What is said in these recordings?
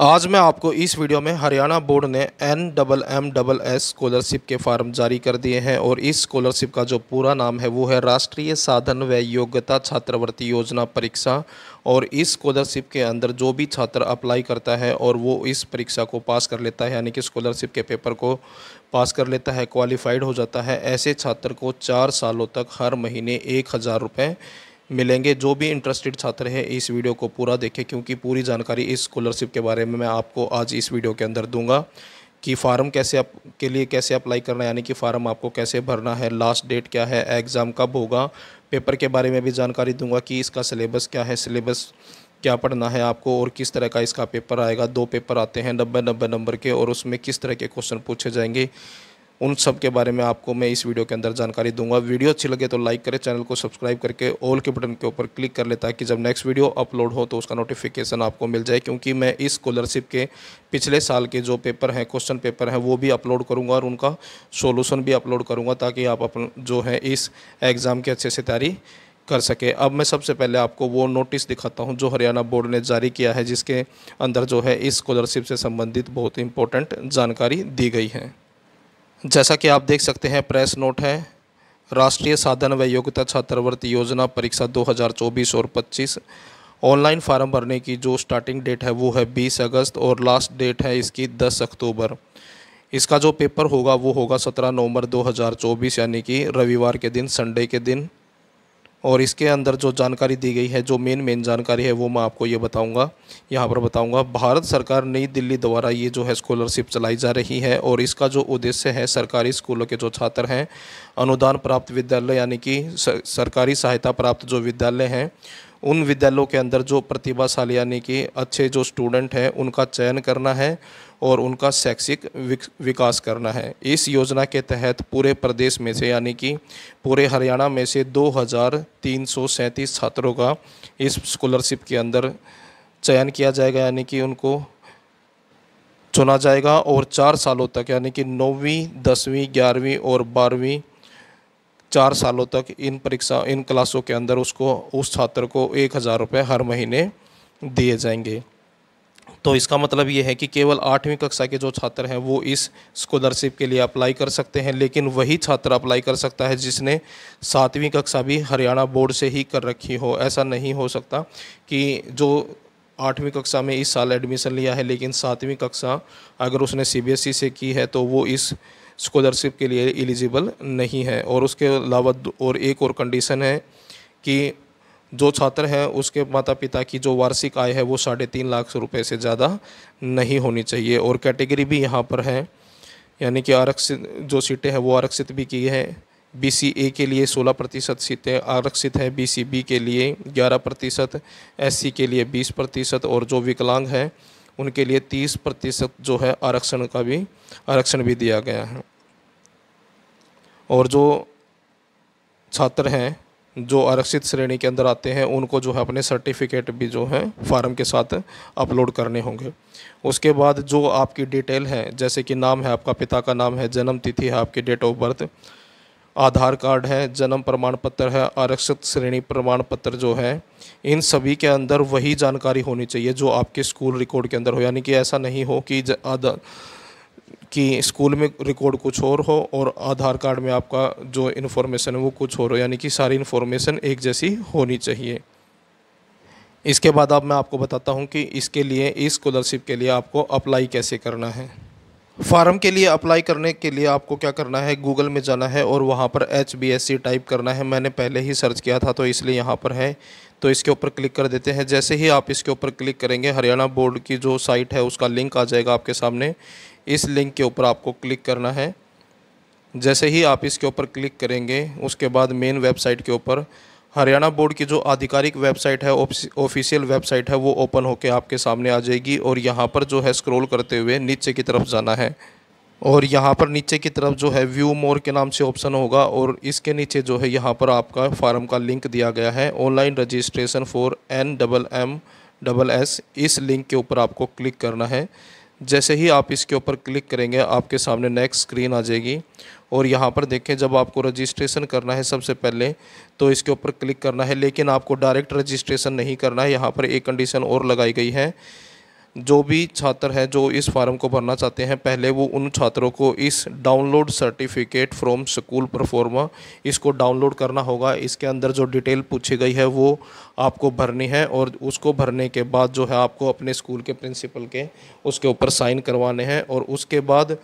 आज मैं आपको इस वीडियो में हरियाणा बोर्ड ने N double M double S scholarship के फार्म जारी कर दिए हैं और इस स्कॉलरशिप का जो पूरा नाम है वो है राष्ट्रीय साधन व योग्यता छात्रवृत्ति योजना परीक्षा और इस स्कॉलरशिप के अंदर जो भी छात्र अप्लाई करता है और वो इस परीक्षा को पास कर लेता है यानी कि स्कॉलरशिप के पेपर को पास कर लेता है क्वालिफाइड हो जाता है ऐसे छात्र को चार सालों तक हर महीने एक हज़ार रुपये मिलेंगे जो भी इंटरेस्टेड छात्र हैं इस वीडियो को पूरा देखें क्योंकि पूरी जानकारी इस स्कॉलरशिप के बारे में मैं आपको आज इस वीडियो के अंदर दूंगा कि फार्म कैसे आप के लिए कैसे अप्लाई करना है यानी कि फार्म आपको कैसे भरना है लास्ट डेट क्या है एग्ज़ाम कब होगा पेपर के बारे में भी जानकारी दूंगा कि इसका सिलेबस क्या है सिलेबस क्या पढ़ना है आपको और किस तरह का इसका पेपर आएगा दो पेपर आते हैं नब्बे नब्बे नंबर के और उसमें किस तरह के क्वेश्चन पूछे जाएंगे उन सब के बारे में आपको मैं इस वीडियो के अंदर जानकारी दूंगा वीडियो अच्छी लगे तो लाइक करें चैनल को सब्सक्राइब करके ऑल के बटन के ऊपर क्लिक कर ले ताकि जब नेक्स्ट वीडियो अपलोड हो तो उसका नोटिफिकेशन आपको मिल जाए क्योंकि मैं इस स्कॉलरशिप के पिछले साल के जो पेपर हैं क्वेश्चन पेपर हैं वो भी अपलोड करूँगा और उनका सोल्यूशन भी अपलोड करूँगा ताकि आप अपन जो है इस एग्ज़ाम की अच्छे से तैयारी कर सके अब मैं सबसे पहले आपको वो नोटिस दिखाता हूँ जो हरियाणा बोर्ड ने जारी किया है जिसके अंदर जो है इस स्कॉलरशिप से संबंधित बहुत इंपॉर्टेंट जानकारी दी गई है जैसा कि आप देख सकते हैं प्रेस नोट है राष्ट्रीय साधन व योग्यता छात्रवृत्ति योजना परीक्षा 2024 और 25 ऑनलाइन फार्म भरने की जो स्टार्टिंग डेट है वो है 20 अगस्त और लास्ट डेट है इसकी 10 अक्टूबर इसका जो पेपर होगा वो होगा 17 नवंबर 2024 यानी कि रविवार के दिन संडे के दिन और इसके अंदर जो जानकारी दी गई है जो मेन मेन जानकारी है वो मैं आपको ये बताऊंगा यहाँ पर बताऊंगा भारत सरकार नई दिल्ली द्वारा ये जो है स्कॉलरशिप चलाई जा रही है और इसका जो उद्देश्य है सरकारी स्कूलों के जो छात्र हैं अनुदान प्राप्त विद्यालय यानी कि सरकारी सहायता प्राप्त जो विद्यालय हैं उन विद्यालयों के अंदर जो प्रतिभाशाली यानी कि अच्छे जो स्टूडेंट हैं उनका चयन करना है और उनका शैक्षिक विकास करना है इस योजना के तहत पूरे प्रदेश में से यानी कि पूरे हरियाणा में से दो छात्रों का इस स्कॉलरशिप के अंदर चयन किया जाएगा यानी कि उनको चुना जाएगा और चार सालों तक यानी कि नौवीं दसवीं ग्यारहवीं और बारहवीं चार सालों तक इन परीक्षा इन क्लासों के अंदर उसको उस छात्र को एक हज़ार रुपये हर महीने दिए जाएंगे तो इसका मतलब ये है कि केवल आठवीं कक्षा के जो छात्र हैं वो इस स्कॉलरशिप के लिए अप्लाई कर सकते हैं लेकिन वही छात्र अप्लाई कर सकता है जिसने सातवीं कक्षा भी हरियाणा बोर्ड से ही कर रखी हो ऐसा नहीं हो सकता कि जो आठवीं कक्षा में इस साल एडमिशन लिया है लेकिन सातवीं कक्षा अगर उसने सीबीएसई e से की है तो वो इस स्कॉलरशिप के लिए एलिजिबल नहीं है और उसके अलावा और एक और कंडीशन है कि जो छात्र है उसके माता पिता की जो वार्षिक आय है वो साढ़े तीन लाख रुपए से ज़्यादा नहीं होनी चाहिए और कैटेगरी भी यहाँ पर है यानी कि आरक्षित जो सीटें हैं वो आरक्षित भी की है बी सी ए के लिए 16 प्रतिशत सीटें आरक्षित हैं बी सी बी के लिए 11 प्रतिशत एस सी के लिए 20 प्रतिशत और जो विकलांग हैं उनके लिए 30 प्रतिशत जो है आरक्षण का भी आरक्षण भी दिया गया है और जो छात्र हैं जो आरक्षित श्रेणी के अंदर आते हैं उनको जो है अपने सर्टिफिकेट भी जो है फार्म के साथ अपलोड करने होंगे उसके बाद जो आपकी डिटेल है जैसे कि नाम है आपका पिता का नाम है जन्म तिथि है आपकी date of birth Aadhaar card है जन्म प्रमाण पत्र है आरक्षित श्रेणी प्रमाण पत्र जो है इन सभी के अंदर वही जानकारी होनी चाहिए जो आपके स्कूल रिकॉर्ड के अंदर हो यानी कि ऐसा नहीं हो कि कि स्कूल में रिकॉर्ड कुछ और हो और आधार कार्ड में आपका जो इन्फॉर्मेशन है वो कुछ और हो यानी कि सारी इन्फॉर्मेशन एक जैसी होनी चाहिए इसके बाद अब आप मैं आपको बताता हूँ कि इसके लिए इस स्कॉलरशिप के लिए आपको अप्लाई कैसे करना है फार्म के लिए अप्लाई करने के लिए आपको क्या करना है गूगल में जाना है और वहाँ पर H B S C type करना है मैंने पहले ही सर्च किया था तो इसलिए यहाँ पर है तो इसके ऊपर क्लिक कर देते हैं जैसे ही आप इसके ऊपर क्लिक करेंगे हरियाणा बोर्ड की जो साइट है उसका लिंक आ जाएगा आपके सामने इस लिंक के ऊपर आपको क्लिक करना है जैसे ही आप इसके ऊपर क्लिक करेंगे उसके बाद मेन वेबसाइट के ऊपर हरियाणा बोर्ड की जो आधिकारिक वेबसाइट है ऑफिशियल वेबसाइट है वो ओपन होकर आपके सामने आ जाएगी और यहाँ पर जो है स्क्रॉल करते हुए नीचे की तरफ जाना है और यहाँ पर नीचे की तरफ जो है व्यू मोर के नाम से ऑप्शन होगा और इसके नीचे जो है यहाँ पर आपका फार्म का लिंक दिया गया है online registration for N double M double S इस लिंक के ऊपर आपको क्लिक करना है जैसे ही आप इसके ऊपर क्लिक करेंगे आपके सामने नेक्स्ट स्क्रीन आ जाएगी और यहाँ पर देखें जब आपको रजिस्ट्रेशन करना है सबसे पहले तो इसके ऊपर क्लिक करना है लेकिन आपको डायरेक्ट रजिस्ट्रेशन नहीं करना है यहाँ पर एक कंडीशन और लगाई गई है जो भी छात्र हैं जो इस फार्म को भरना चाहते हैं पहले वो उन छात्रों को इस download certificate from school proforma इसको डाउनलोड करना होगा इसके अंदर जो डिटेल पूछी गई है वो आपको भरनी है और उसको भरने के बाद जो है आपको अपने स्कूल के प्रिंसिपल के उसके ऊपर साइन करवाने हैं और उसके बाद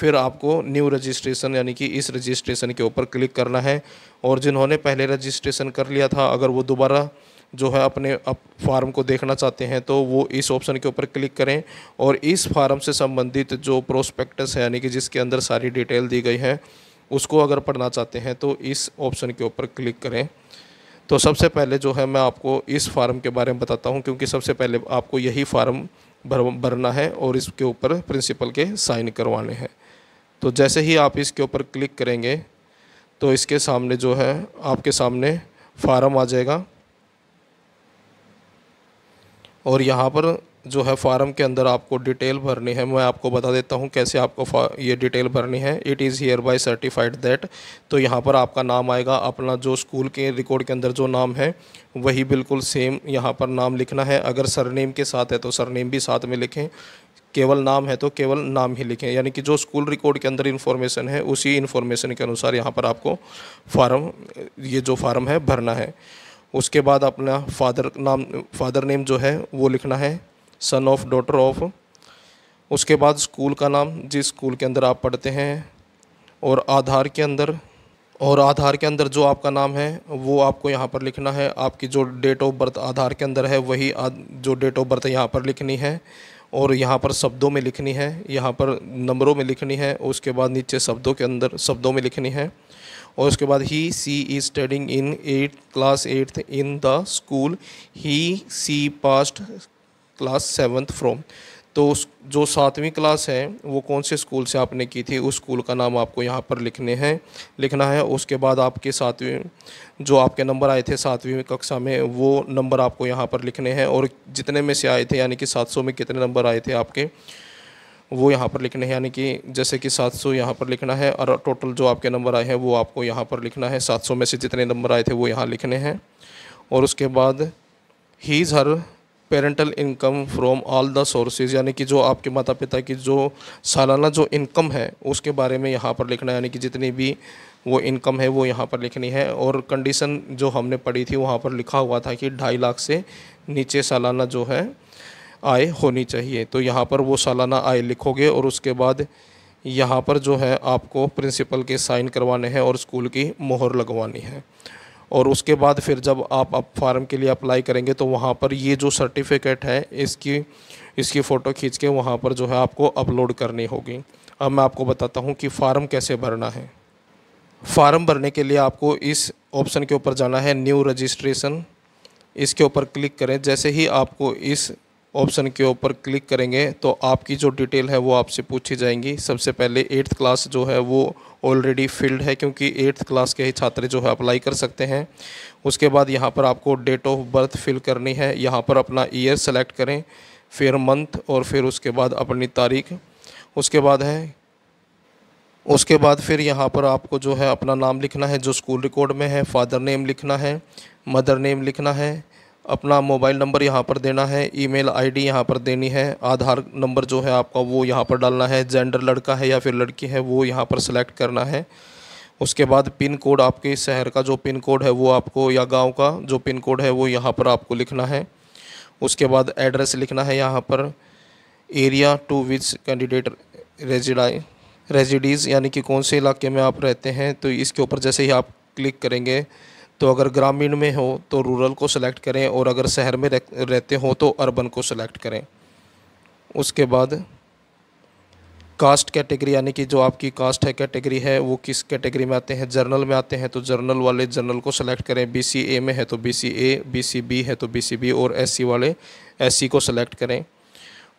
फिर आपको न्यू रजिस्ट्रेशन यानी कि इस रजिस्ट्रेशन के ऊपर क्लिक करना है और जिन्होंने पहले रजिस्ट्रेशन कर लिया था अगर वो दोबारा जो है अपने अप फार्म को देखना चाहते हैं तो वो इस ऑप्शन के ऊपर क्लिक करें और इस फार्म से संबंधित जो प्रोस्पेक्टस है यानी कि जिसके अंदर सारी डिटेल दी गई है उसको अगर पढ़ना चाहते हैं तो इस ऑप्शन के ऊपर क्लिक करें तो सबसे पहले जो है मैं आपको इस फार्म के बारे में बताता हूँ क्योंकि सबसे पहले आपको यही फार्म भर भरना है और इसके ऊपर प्रिंसिपल के साइन करवाने हैं तो जैसे ही आप इसके ऊपर क्लिक करेंगे तो इसके सामने जो है आपके सामने फार्म आ जाएगा और यहाँ पर जो है फार्म के अंदर आपको डिटेल भरनी है मैं आपको बता देता हूँ कैसे आपको ये डिटेल भरनी है it is hereby certified that तो यहाँ पर आपका नाम आएगा अपना जो स्कूल के रिकॉर्ड के अंदर जो नाम है वही बिल्कुल सेम यहाँ पर नाम लिखना है अगर सरनेम के साथ है तो सरनेम भी साथ में लिखें केवल नाम है तो केवल नाम ही लिखें यानी कि जो स्कूल रिकॉर्ड के अंदर इन्फॉर्मेशन है उसी इन्फॉर्मेशन के अनुसार यहाँ पर आपको फार्म ये जो फार्म है भरना है उसके बाद अपना फादर नाम फादर नेम जो है वो लिखना है सन ऑफ डॉटर ऑफ उसके बाद स्कूल का नाम जिस स्कूल के अंदर आप पढ़ते हैं और आधार के अंदर और आधार के अंदर जो आपका नाम है वो आपको यहाँ पर लिखना है आपकी जो डेट ऑफ बर्थ आधार के अंदर है वही जो डेट ऑफ बर्थ यहाँ पर लिखनी है और यहाँ पर शब्दों में लिखनी है यहाँ पर नंबरों में लिखनी है उसके बाद नीचे शब्दों के अंदर शब्दों में लिखनी है और उसके बाद ही she is studying in eight class eighth in the school he she passed class seventh from तो उस जो सातवीं क्लास है वो कौन से स्कूल से आपने की थी उस स्कूल का नाम आपको यहाँ पर लिखने हैं लिखना है उसके बाद आपके सातवीं जो आपके नंबर आए थे सातवीं कक्षा में वो नंबर आपको यहाँ पर लिखने हैं और जितने में से आए थे यानी कि सात सौ में कितने नंबर आए थे आपके वो यहाँ पर लिखने हैं यानी कि जैसे कि 700 सौ यहाँ पर लिखना है और टोटल जो आपके नंबर आए हैं वो आपको यहाँ पर लिखना है 700 में से जितने नंबर आए थे वो यहाँ लिखने हैं और उसके बाद his her parental income from all the sources यानी कि जो आपके माता पिता की जो सालाना जो इनकम है उसके बारे में यहाँ पर लिखना है यानी कि जितनी भी वो इनकम है वो यहाँ पर लिखनी है और कंडीशन जो हमने पढ़ी थी वहाँ पर लिखा हुआ था कि ढाई लाख से नीचे सालाना जो है आय होनी चाहिए तो यहाँ पर वो सालाना आय लिखोगे और उसके बाद यहाँ पर जो है आपको प्रिंसिपल के साइन करवाने हैं और स्कूल की मोहर लगवानी है और उसके बाद फिर जब आप अब फार्म के लिए अप्लाई करेंगे तो वहाँ पर ये जो सर्टिफिकेट है इसकी इसकी फ़ोटो खींच के वहाँ पर जो है आपको अपलोड करनी होगी अब मैं आपको बताता हूँ कि फार्म कैसे भरना है फार्म भरने के लिए आपको इस ऑप्शन के ऊपर जाना है न्यू रजिस्ट्रेशन इसके ऊपर क्लिक करें जैसे ही आपको इस ऑप्शन के ऊपर क्लिक करेंगे तो आपकी जो डिटेल है वो आपसे पूछी जाएंगी सबसे पहले एट्थ क्लास जो है वो ऑलरेडी फिल्ड है क्योंकि एट्थ क्लास के ही छात्र जो है अप्लाई कर सकते हैं उसके बाद यहाँ पर आपको डेट ऑफ बर्थ फिल करनी है यहाँ पर अपना ईयर सेलेक्ट करें फिर मंथ और फिर उसके बाद अपनी तारीख उसके बाद है उसके बाद फिर यहाँ पर आपको जो है अपना नाम लिखना है जो स्कूल रिकॉर्ड में है फादर नेम लिखना है मदर नेम लिखना है अपना मोबाइल नंबर यहाँ पर देना है ईमेल आईडी यहाँ पर देनी है आधार नंबर जो है आपका वो यहाँ पर डालना है जेंडर लड़का है या फिर लड़की है वो यहाँ पर सेलेक्ट करना है उसके बाद पिन कोड आपके शहर का जो पिन कोड है वो आपको या गांव का जो पिन कोड है वो यहाँ पर आपको लिखना है उसके बाद एड्रेस लिखना है यहाँ पर area to which candidate reside resides यानी कि कौन से इलाके में आप रहते हैं तो इसके ऊपर जैसे ही आप क्लिक करेंगे तो अगर ग्रामीण में हो तो रूरल को सिलेक्ट करें और अगर शहर में रहते हो तो अर्बन को सिलेक्ट करें उसके बाद कास्ट कैटेगरी यानी कि जो आपकी कास्ट है कैटेगरी है वो किस कैटेगरी में आते हैं जर्नल में आते हैं तो जर्नल वाले जर्नल को सिलेक्ट करें ए में है तो सी बी है तो बी और सी वाले सी को सिलेक्ट करें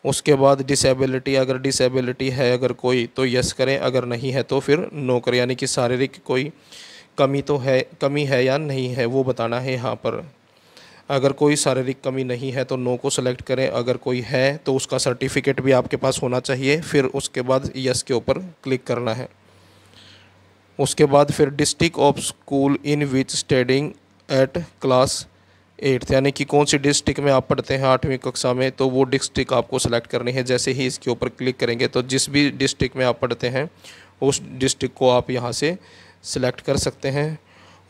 उसके बाद डिसेबिलिटी अगर डिसेबिलिटी है अगर कोई तो यस करें अगर नहीं है तो फिर नो करें यानी कि शारीरिक कोई कमी तो है कमी है या नहीं है वो बताना है यहाँ पर अगर कोई शारीरिक कमी नहीं है तो नो को सेलेक्ट करें अगर कोई है तो उसका सर्टिफिकेट भी आपके पास होना चाहिए फिर उसके बाद यस के ऊपर क्लिक करना है उसके बाद फिर district of school in which studying at class eighth यानी कि कौन सी डिस्ट्रिक्ट में आप पढ़ते हैं आठवीं कक्षा में तो वो डिस्ट्रिक्ट आपको सेलेक्ट करनी है जैसे ही इसके ऊपर क्लिक करेंगे तो जिस भी डिस्ट्रिक्ट में आप पढ़ते हैं उस डिस्ट्रिक्ट को आप यहाँ से सेलेक्ट कर सकते हैं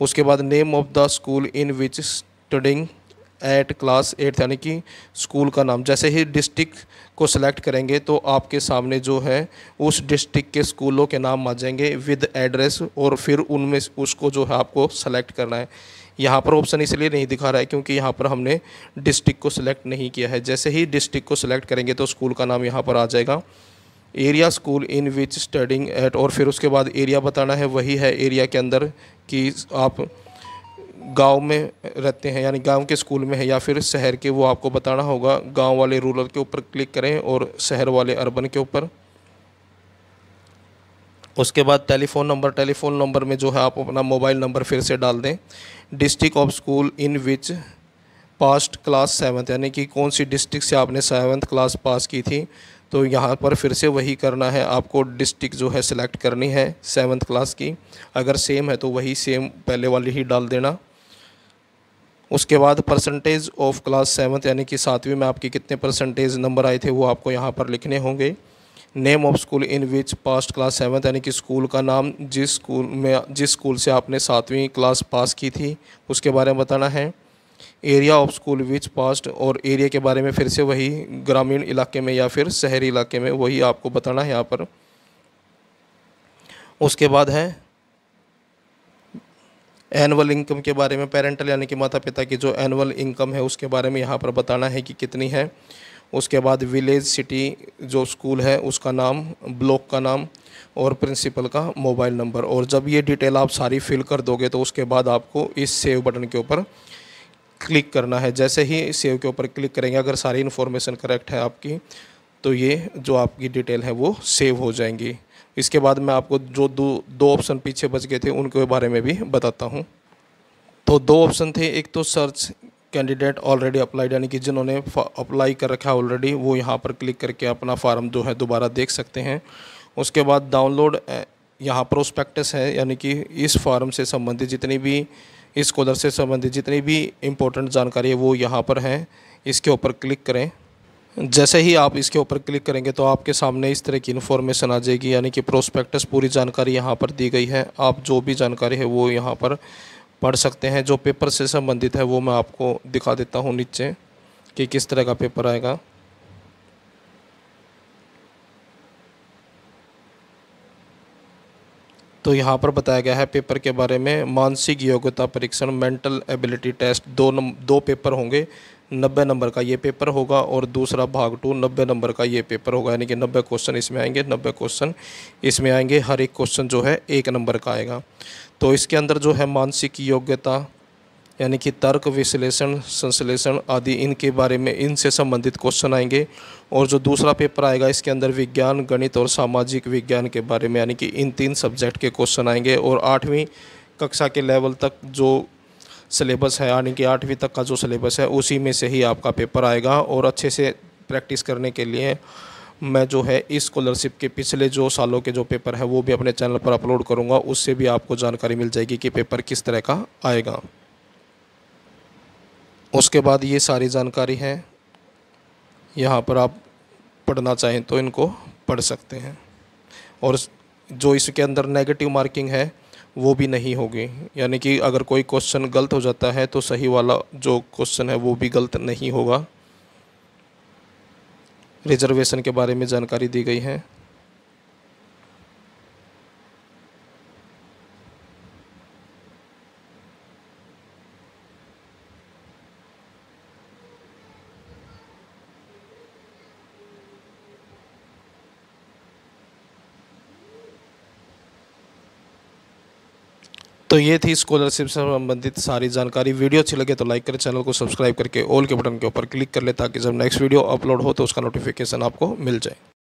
उसके बाद name of the school in which studying at class eight यानी कि स्कूल का नाम जैसे ही डिस्ट्रिक्ट को सिलेक्ट करेंगे तो आपके सामने जो है उस डिस्ट्रिक्ट के स्कूलों के नाम आ जाएंगे विद एड्रेस और फिर उनमें उसको जो है आपको सेलेक्ट करना है यहाँ पर ऑप्शन इसलिए नहीं दिखा रहा है क्योंकि यहाँ पर हमने डिस्ट्रिक्ट को सिलेक्ट नहीं किया है जैसे ही डिस्ट्रिक्ट को सिलेक्ट करेंगे तो स्कूल का नाम यहाँ पर आ जाएगा area school in which studying at और फिर उसके बाद एरिया बताना है वही है एरिया के अंदर कि आप गांव में रहते हैं यानी गांव के स्कूल में है या फिर शहर के वो आपको बताना होगा गांव वाले रूरल के ऊपर क्लिक करें और शहर वाले अर्बन के ऊपर उसके बाद टेलीफोन नंबर टेलीफोन नंबर में जो है आप अपना मोबाइल नंबर फिर से डाल दें district of school in which passed class seventh यानी कि कौन सी डिस्ट्रिक्ट से आपने सेवन्थ क्लास पास की थी तो यहाँ पर फिर से वही करना है आपको डिस्ट्रिक्ट जो है सिलेक्ट करनी है सेवन्थ क्लास की अगर सेम है तो वही सेम पहले वाली ही डाल देना उसके बाद परसेंटेज ऑफ क्लास सेवन्थ यानी कि सातवीं में आपके कितने परसेंटेज नंबर आए थे वो आपको यहाँ पर लिखने होंगे name of school in which passed class seventh यानी कि स्कूल का नाम जिस स्कूल में जिस स्कूल से आपने सातवीं क्लास पास की थी उसके बारे में बताना है area of school which passed और एरिया के बारे में फिर से वही ग्रामीण इलाके में या फिर शहरी इलाके में वही आपको बताना है यहाँ पर उसके बाद है एनुअल इनकम के बारे में पेरेंटल यानी कि माता पिता की जो एनुअल इनकम है उसके बारे में यहाँ पर बताना है कि कितनी है उसके बाद विलेज सिटी जो स्कूल है उसका नाम ब्लॉक का नाम और प्रिंसिपल का मोबाइल नंबर और जब ये डिटेल आप सारी फिल कर दोगे तो उसके बाद आपको इस सेव बटन के ऊपर क्लिक करना है जैसे ही सेव के ऊपर क्लिक करेंगे अगर सारी इन्फॉर्मेशन करेक्ट है आपकी तो ये जो आपकी डिटेल है वो सेव हो जाएंगी इसके बाद मैं आपको जो दो दो ऑप्शन पीछे बच गए थे उनके बारे में भी बताता हूँ तो दो ऑप्शन थे एक तो सर्च कैंडिडेट ऑलरेडी अप्लाइड यानी कि जिन्होंने अप्लाई कर रखा है ऑलरेडी वो यहाँ पर क्लिक करके अपना फार्म जो है दोबारा देख सकते हैं उसके बाद डाउनलोड यहाँ प्रोस्पेक्टस है यानी कि इस फार्म से संबंधित जितनी भी इस कोदर से संबंधित जितनी भी इम्पोर्टेंट जानकारी है वो यहाँ पर है इसके ऊपर क्लिक करें जैसे ही आप इसके ऊपर क्लिक करेंगे तो आपके सामने इस तरह की इन्फॉर्मेशन आ जाएगी यानी कि प्रोस्पेक्टस पूरी जानकारी यहाँ पर दी गई है आप जो भी जानकारी है वो यहाँ पर पढ़ सकते हैं जो पेपर से संबंधित है वो मैं आपको दिखा देता हूँ नीचे कि किस तरह का पेपर आएगा तो यहाँ पर बताया गया है पेपर के बारे में मानसिक योग्यता परीक्षण मेंटल एबिलिटी टेस्ट दो नम, दो पेपर होंगे नब्बे नंबर का ये पेपर होगा और दूसरा भाग टू नब्बे नंबर का ये पेपर होगा यानी कि नब्बे क्वेश्चन इसमें आएंगे नब्बे क्वेश्चन इसमें आएंगे हर एक क्वेश्चन जो है एक नंबर का आएगा तो इसके अंदर जो है मानसिक योग्यता यानी कि तर्क विश्लेषण संश्लेषण आदि इनके बारे में इनसे संबंधित क्वेश्चन आएंगे और जो दूसरा पेपर आएगा इसके अंदर विज्ञान गणित और सामाजिक विज्ञान के बारे में यानी कि इन तीन सब्जेक्ट के क्वेश्चन आएंगे और आठवीं कक्षा के लेवल तक जो सिलेबस है यानी कि आठवीं तक का जो सिलेबस है उसी में से ही आपका पेपर आएगा और अच्छे से प्रैक्टिस करने के लिए मैं जो है इस स्कॉलरशिप के पिछले जो सालों के जो पेपर है वो भी अपने चैनल पर अपलोड करूँगा उससे भी आपको जानकारी मिल जाएगी कि पेपर किस तरह का आएगा उसके बाद ये सारी जानकारी है यहाँ पर आप पढ़ना चाहें तो इनको पढ़ सकते हैं और जो इसके अंदर नेगेटिव मार्किंग है वो भी नहीं होगी यानी कि अगर कोई क्वेश्चन गलत हो जाता है तो सही वाला जो क्वेश्चन है वो भी गलत नहीं होगा रिजर्वेशन के बारे में जानकारी दी गई है तो ये थी स्कॉलरशिप से संबंधित सारी जानकारी वीडियो अच्छी लगे तो लाइक करें चैनल को सब्सक्राइब करके ऑल के बटन के ऊपर क्लिक कर ले ताकि जब नेक्स्ट वीडियो अपलोड हो तो उसका नोटिफिकेशन आपको मिल जाए